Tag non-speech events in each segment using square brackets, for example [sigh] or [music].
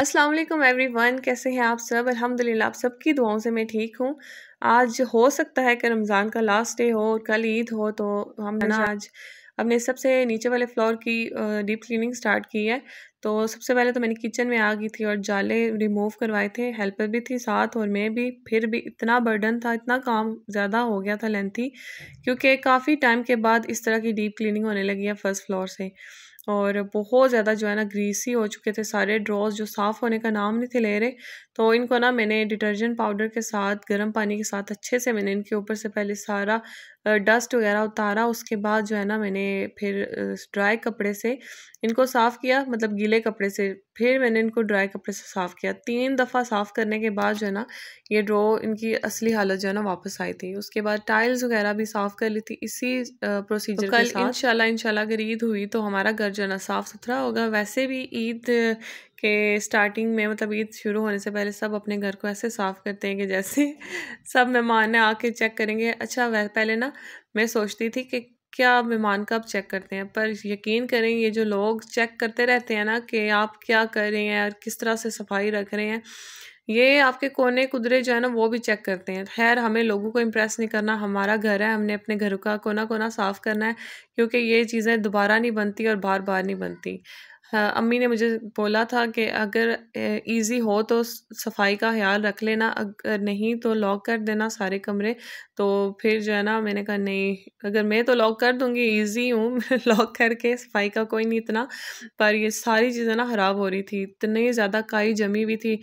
Aslam every one कैसे हैं आप सब अल्हम्दुलिल्लाह आप सबकी दुआओं से मैं ठीक हूँ आज हो सकता है कि रमज़ान का लास्ट डे हो और कल ईद हो तो हम ना अच्छा। आज अपने सबसे नीचे वाले फ्लोर की डीप क्लीनिंग स्टार्ट की है तो सबसे पहले तो मैंने किचन में आ गई थी और जाले रिमूव करवाए थे हेल्पर भी थी साथ और मैं भी फिर भी इतना बर्डन था इतना काम ज़्यादा हो गया था लेंथी क्योंकि काफ़ी टाइम के बाद इस तरह की डीप क्लीनिंग होने लगी है फर्स्ट फ्लोर से और बहुत ज़्यादा जो है ना ग्रीसी हो चुके थे सारे ड्रॉज जो साफ़ होने का नाम नहीं थे ले रहे तो इनको ना मैंने डिटर्जेंट पाउडर के साथ गर्म पानी के साथ अच्छे से मैंने इनके ऊपर से पहले सारा डस्ट वगैरह उतारा उसके बाद जो है ना मैंने फिर ड्राई कपड़े से इनको साफ़ किया मतलब गीले कपड़े से फिर मैंने इनको ड्राई कपड़े से साफ़ किया तीन दफ़ा साफ़ करने के बाद जो है ना ये ड्रो इनकी असली हालत जो है ना वापस आई थी उसके बाद टाइल्स वगैरह भी साफ़ कर ली थी इसी तो प्रोसीजर तो कल इंशाल्लाह इंशाल्लाह अगर ईद हुई तो हमारा घर जो है ना साफ़ सुथरा होगा वैसे भी ईद कि स्टार्टिंग में मतलब ईद शुरू होने से पहले सब अपने घर को ऐसे साफ़ करते हैं कि जैसे [laughs] सब मेहमान आके चेक करेंगे अच्छा वह पहले ना मैं सोचती थी कि क्या मेहमान कब चेक करते हैं पर यकीन करें ये जो लोग चेक करते रहते हैं ना कि आप क्या कर रहे हैं और किस तरह से सफाई रख रहे हैं ये आपके कोने कुदरे जो है ना वो भी चेक करते हैं खैर हमें लोगों को इम्प्रेस नहीं करना हमारा घर है हमने अपने घर का कोना कोना साफ़ करना है क्योंकि ये चीज़ें दोबारा नहीं बनती और बार बार नहीं बनती हाँ अम्मी ने मुझे बोला था कि अगर इजी हो तो सफाई का ख्याल रख लेना अगर नहीं तो लॉक कर देना सारे कमरे तो फिर जो है ना मैंने कहा नहीं अगर मैं तो लॉक कर दूँगी इजी हूँ लॉक [laughs] करके सफाई का कोई नहीं इतना पर ये सारी चीज़ें ना ख़राब हो रही थी इतनी ज़्यादा काई जमी हुई थी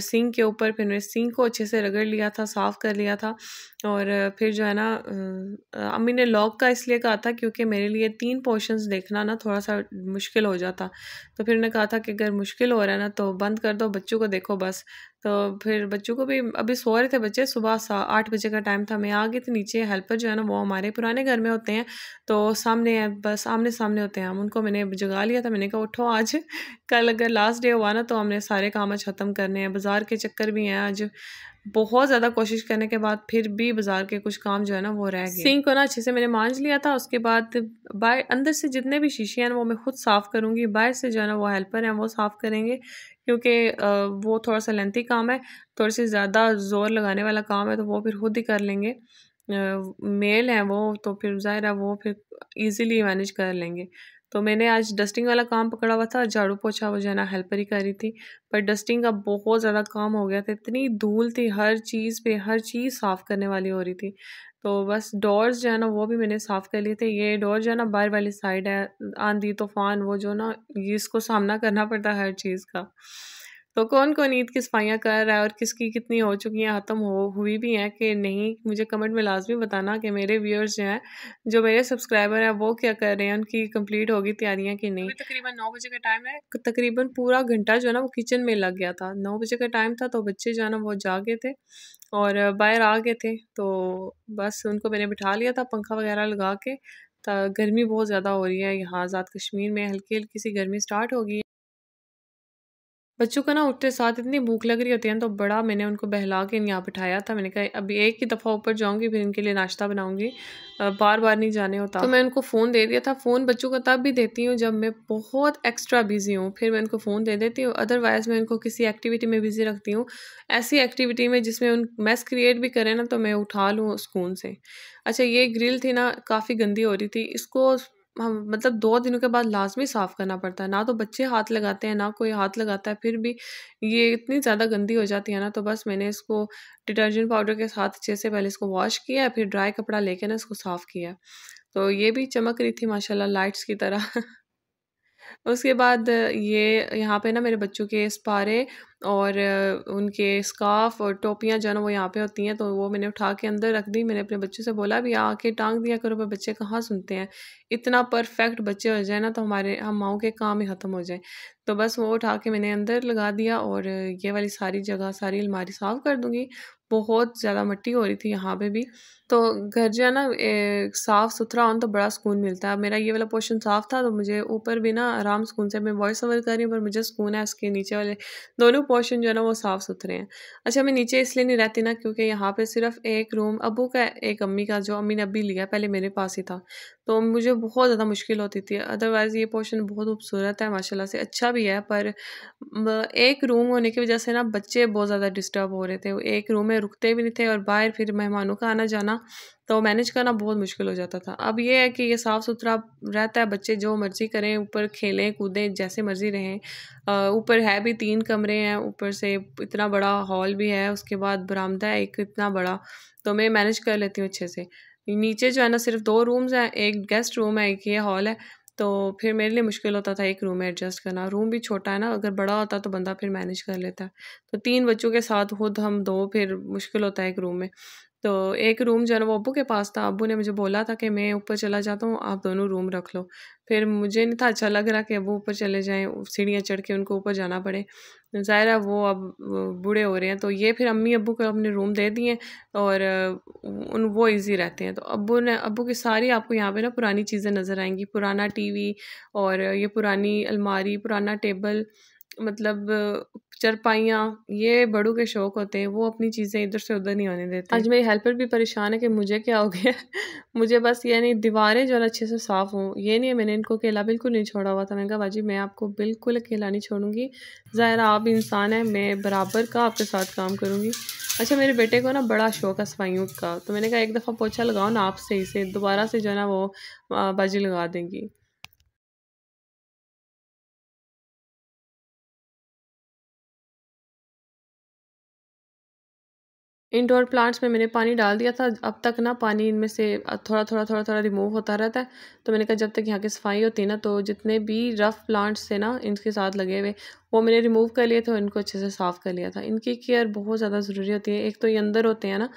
सिंक के ऊपर फिर मैंने सिंक को अच्छे से रगड़ लिया था साफ़ कर लिया था और फिर जो है ना अम्मी ने लॉक का इसलिए कहा था क्योंकि मेरे लिए तीन पोर्शन देखना ना थोड़ा सा मुश्किल हो जाता तो फिर उन्होंने कहा था कि अगर मुश्किल हो रहा है ना तो बंद कर दो बच्चों को देखो बस तो फिर बच्चों को भी अभी सो रहे थे बच्चे सुबह आठ बजे का टाइम था मैं आ गई थी नीचे हेल्पर जो है ना वो हमारे पुराने घर में होते हैं तो सामने बस आमने सामने होते हैं हम उनको मैंने जगा लिया था मैंने कहा उठो आज कल अगर लास्ट डे हुआ ना तो हमने सारे काम आज ख़त्म करने हैं बाज़ार के चक्कर भी हैं आज बहुत ज़्यादा कोशिश करने के बाद फिर भी बाज़ार के कुछ काम जो है ना वो रह गए सिंक को ना अच्छे से मैंने मांझ लिया था उसके बाद बाय अंदर से जितने भी शीशे हैं वो मैं खुद साफ़ करूँगी बाहर से जो है ना वो हेल्पर हैं वो साफ़ करेंगे क्योंकि वो थोड़ा सा लेंथी काम है थोड़े से ज़्यादा ज़ोर लगाने वाला काम है तो वो फिर खुद ही कर लेंगे मेल हैं वो तो फिर ज़ाहिर है वो फिर ईज़िली मैनेज कर लेंगे तो मैंने आज डस्टिंग वाला काम पकड़ा हुआ था झाड़ू पोछा वो जो है ना हेल्पर ही कर रही थी पर डस्टिंग का बहुत ज़्यादा काम हो गया था इतनी धूल थी हर चीज़ पे हर चीज़ साफ़ करने वाली हो रही थी तो बस डोर्स जो है ना वो भी मैंने साफ़ कर लिए थे ये डोर जो है ना बाहर वाली साइड है आंधी तूफान वो जो ना ये इसको सामना करना पड़ता है हर चीज़ का तो कौन कौन ईद की सफाइयाँ कर रहा है और किसकी कितनी हो चुकी हैं ख़त्म हो हुई भी हैं कि नहीं मुझे कमेंट में लाजमी बताना कि मेरे व्यूअर्स जो हैं जो मेरे सब्सक्राइबर हैं वो क्या कर रहे हैं उनकी कंप्लीट होगी तैयारियाँ कि नहीं तकरीबन नौ बजे का टाइम है तकरीबन पूरा घंटा जो है ना वो किचन में लग गया था नौ बजे का टाइम था तो बच्चे जो है ना वो जा गए थे और बाहर आ गए थे तो बस उनको मैंने बिठा लिया था पंखा वगैरह लगा के गर्मी बहुत ज़्यादा हो रही है यहाँ आज़ाद कश्मीर में हल्की हल्की सी गर्मी स्टार्ट हो गई बच्चों को ना उठते साथ इतनी भूख लग रही होती है तो बड़ा मैंने उनको बहला के यहाँ बिठाया था मैंने कहा अभी एक ही दफ़ा ऊपर जाऊँगी फिर इनके लिए नाश्ता बनाऊँगी बार बार नहीं जाने होता तो मैं उनको फ़ोन दे दिया था फ़ोन बच्चों को तब भी देती हूँ जब मैं बहुत एक्स्ट्रा बिजी हूँ फिर मैं उनको फ़ोन दे देती हूँ अदरवाइज़ मैं उनको किसी एक्टिविटी में बिज़ी रखती हूँ ऐसी एक्टिविटी में जिसमें उन मैस क्रिएट भी करें ना तो मैं उठा लूँ सुकून से अच्छा ये ग्रिल थी ना काफ़ी गंदी हो रही थी इसको हम मतलब दो दिनों के बाद लाजमी साफ़ करना पड़ता है ना तो बच्चे हाथ लगाते हैं ना कोई हाथ लगाता है फिर भी ये इतनी ज़्यादा गंदी हो जाती है ना तो बस मैंने इसको डिटर्जेंट पाउडर के साथ अच्छे से पहले इसको वॉश किया फिर ड्राई कपड़ा लेके ना इसको साफ़ किया तो ये भी चमक रही थी माशाल्लाह लाइट्स की तरह [laughs] उसके बाद ये यहाँ पे ना मेरे बच्चों के स्पारे और उनके स्काफ़ और टोपियाँ जो है ना वो यहाँ पे होती हैं तो वो मैंने उठा के अंदर रख दी मैंने अपने बच्चों से बोला भी आके टांग दिया करो पर बच्चे कहाँ सुनते हैं इतना परफेक्ट बच्चे हो जाए ना तो हमारे हम माओ के काम ही ख़त्म हो जाए तो बस वो उठा के मैंने अंदर लगा दिया और ये वाली सारी जगह सारी अलमारी साफ़ कर दूँगी बहुत ज़्यादा मट्टी हो रही थी यहाँ पे भी तो घर जो है ना साफ़ सुथरा होना तो बड़ा सुकून मिलता है मेरा ये वाला पोर्शन साफ़ था तो मुझे ऊपर भी ना आराम सुकून से मैं वॉइस ओवर कर रही हूँ पर मुझे सुकून है इसके नीचे वाले दोनों पोर्शन जो है ना वो साफ़ सुथरे हैं अच्छा मैं नीचे इसलिए नहीं रहती ना क्योंकि यहाँ पे सिर्फ एक रूम अबू का एक अम्मी का जो अम्मी ने अभी लिया पहले मेरे पास ही था तो मुझे बहुत ज़्यादा मुश्किल होती थी अदरवाइज़ ये पोर्शन बहुत खूबसूरत है माशाल्लाह से अच्छा भी है पर एक रूम होने की वजह से ना बच्चे बहुत ज़्यादा डिस्टर्ब हो रहे थे एक रूम में रुकते भी नहीं थे और बाहर फिर मेहमानों का आना जाना तो मैनेज करना बहुत मुश्किल हो जाता था अब ये है कि ये साफ़ सुथरा रहता है बच्चे जो मर्ज़ी करें ऊपर खेलें कूदें जैसे मर्ज़ी रहें ऊपर है भी तीन कमरे हैं ऊपर से इतना बड़ा हॉल भी है उसके बाद बरामदा है एक इतना बड़ा तो मैं मैनेज कर लेती हूँ अच्छे से नीचे जो है ना सिर्फ दो रूम्स हैं एक गेस्ट रूम है एक ये हॉल है तो फिर मेरे लिए मुश्किल होता था एक रूम में एडजस्ट करना रूम भी छोटा है ना अगर बड़ा होता तो बंदा फिर मैनेज कर लेता तो तीन बच्चों के साथ खुद हम दो फिर मुश्किल होता है एक रूम में तो एक रूम जो है वो अबू के पास था अबू ने मुझे बोला था कि मैं ऊपर चला जाता हूँ आप दोनों रूम रख लो फिर मुझे नहीं था अच्छा लग रहा कि अबू ऊपर चले जाएँ सीढ़ियाँ चढ़ के उनको ऊपर जाना पड़े ज़ाहिर है वो अब बूढ़े हो रहे हैं तो ये फिर अम्मी अबू को अपने रूम दे दिए और उन वो ईजी रहते हैं तो अबू ने अबू की सारी आपको यहाँ पर ना पुरानी चीज़ें नज़र आएँगी पुराना वी और ये पुरानी अलमारी पुराना टेबल मतलब चरपाइयाँ ये बड़ों के शौक होते हैं वो अपनी चीज़ें इधर से उधर नहीं होने देते आज मेरी हेल्पर भी परेशान है कि मुझे क्या हो गया [laughs] मुझे बस ये नहीं दीवारें जो है अच्छे से साफ़ हों ये नहीं है मैंने इनको अकेला बिल्कुल नहीं छोड़ा हुआ था मैंने कहा भाजी मैं आपको बिल्कुल अकेला नहीं छोड़ूंगी ज़ाहिर आप इंसान है मैं बराबर का आपके साथ काम करूँगी अच्छा मेरे बेटे को ना बड़ा शौक है सफाइयों का तो मैंने कहा एक दफ़ा पोछा लगाओ ना आप सही से दोबारा से जो है ना वो बाजी लगा देंगी इंडोर प्लांट्स में मैंने पानी डाल दिया था अब तक ना पानी इनमें से थोड़ा थोड़ा थोड़ा थोड़ा रिमूव होता रहता है तो मैंने कहा जब तक यहाँ की सफाई होती है ना तो जितने भी रफ़ प्लांट्स थे ना इनके साथ लगे हुए वो मैंने रिमूव कर लिए थे और इनको अच्छे से साफ़ कर लिया था इनकी केयर बहुत ज़्यादा ज़रूरी होती है एक तो ये अंदर होते हैं ना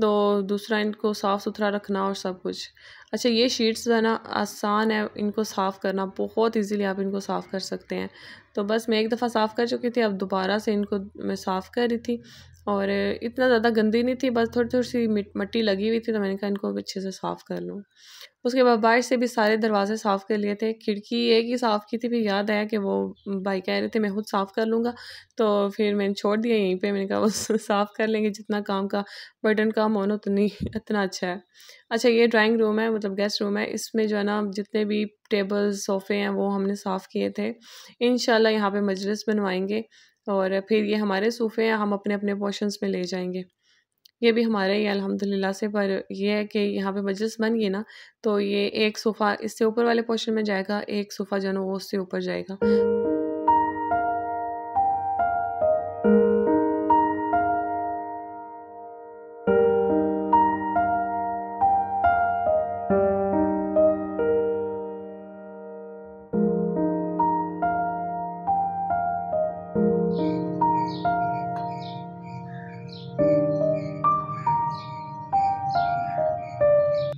तो दूसरा इनको साफ़ सुथरा रखना और सब कुछ अच्छा ये शीट्स जो है ना आसान है इनको साफ़ करना बहुत इजीली आप इनको साफ़ कर सकते हैं तो बस मैं एक दफ़ा साफ़ कर चुकी थी अब दोबारा से इनको मैं साफ़ कर रही थी और इतना ज़्यादा गंदी नहीं थी बस थोड़ी थोड़ी सी मिट्टी लगी हुई थी तो मैंने कहा इनको अच्छे से साफ़ कर लूँ उसके बाद बाहर से भी सारे दरवाजे साफ़ कर लिए थे खिड़की एक ही साफ़ की थी फिर याद आया कि वो भाई कह रहे थे मैं खुद साफ़ कर लूँगा तो फिर मैंने छोड़ दिया यहीं पे मैंने कहा वो [laughs] साफ़ कर लेंगे जितना काम का बटन काम होना उतनी [laughs] इतना अच्छा है अच्छा ये ड्राइंग रूम है मतलब गेस्ट रूम है इसमें जो है ना जितने भी टेबल सोफ़े हैं वो हमने साफ़ किए थे इन यहाँ पर मजलिस बनवाएँगे और फिर ये हमारे सूफे हैं हम अपने अपने पोर्शंस में ले जाएंगे ये भी हमारा ही अलहमदिल्ला से पर ये है कि यहाँ पे मजलिस बन गई ना तो ये एक सोफ़ा इससे ऊपर वाले पोर्शन में जाएगा एक सोफ़ा जो है ना वो उससे ऊपर जाएगा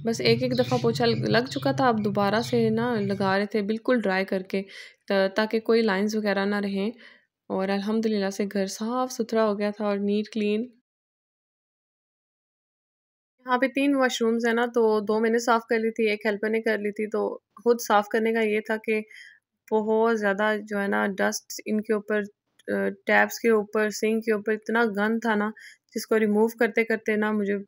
बस एक एक दफ़ा पोछा लग चुका था अब दोबारा से ना लगा रहे थे बिल्कुल ड्राई करके ताकि कोई लाइंस वगैरह ना रहें और अल्हम्दुलिल्लाह से घर साफ़ सुथरा हो गया था और नीट क्लीन यहाँ पे तीन वॉशरूम्स हैं ना तो दो मैंने साफ़ कर ली थी एक हेल्पर ने कर ली थी तो खुद साफ़ करने का ये था कि बहुत ज़्यादा जो है ना डस्ट इनके ऊपर टैब्स के ऊपर सिंक के ऊपर इतना गंद था ना जिसको रिमूव करते करते ना मुझे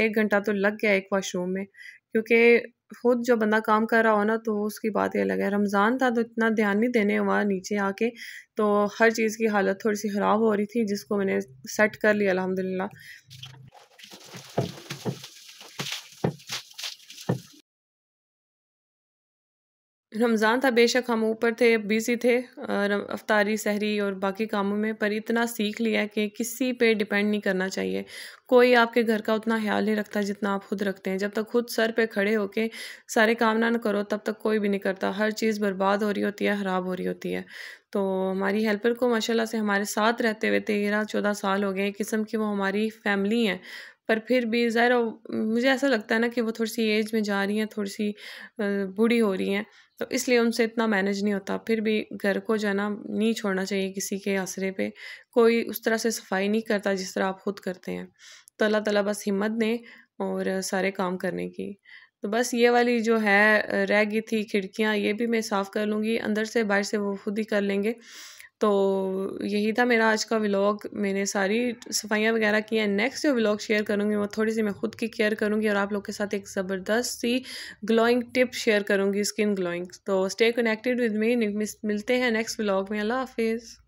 एक घंटा तो लग गया एक वॉशरूम में क्योंकि खुद जो बंदा काम कर रहा हो ना तो उसकी बात ही अलग है रमज़ान था तो इतना ध्यान नहीं देने हुआ नीचे आके तो हर चीज़ की हालत थोड़ी सी ख़राब हो रही थी जिसको मैंने सेट कर लिया अलहमदिल्ला रमज़ान था बेशक हम ऊपर थे बिज़ी थे अफ्तारी सहरी और बाकी कामों में पर इतना सीख लिया कि किसी पे डिपेंड नहीं करना चाहिए कोई आपके घर का उतना ख्याल नहीं रखता जितना आप खुद रखते हैं जब तक खुद सर पे खड़े होके सारे काम ना करो तब तक कोई भी नहीं करता हर चीज़ बर्बाद हो रही होती है ख़राब हो रही होती है तो हमारी हेल्पर को माशाला से हमारे साथ रहते हुए तेरह चौदह साल हो गए किस्म की वो हमारी फैमिली हैं पर फिर भी ज़ाहिर मुझे ऐसा लगता है ना कि वो थोड़ी सी एज में जा रही हैं थोड़ी सी बूढ़ी हो रही हैं तो इसलिए उनसे इतना मैनेज नहीं होता फिर भी घर को जो है ना नहीं छोड़ना चाहिए किसी के आसरे पे कोई उस तरह से सफाई नहीं करता जिस तरह आप खुद करते हैं तो अल्लाह ताला बस हिम्मत दें और सारे काम करने की तो बस ये वाली जो है रह गई थी खिड़कियाँ ये भी मैं साफ़ कर लूँगी अंदर से बाहर से वो खुद ही कर लेंगे तो यही था मेरा आज का व्लॉग मैंने सारी सफाइयाँ वगैरह की हैं नेक्स्ट जो व्लॉग शेयर करूँगी वो थोड़ी सी मैं खुद की केयर करूँगी और आप लोग के साथ एक ज़बरदस्त सी ग्लोइंग टिप शेयर करूँगी स्किन ग्लोइंग तो स्टे कनेक्टेड विद मी मिलते हैं नेक्स्ट व्लॉग में अल्लाह हाफिज़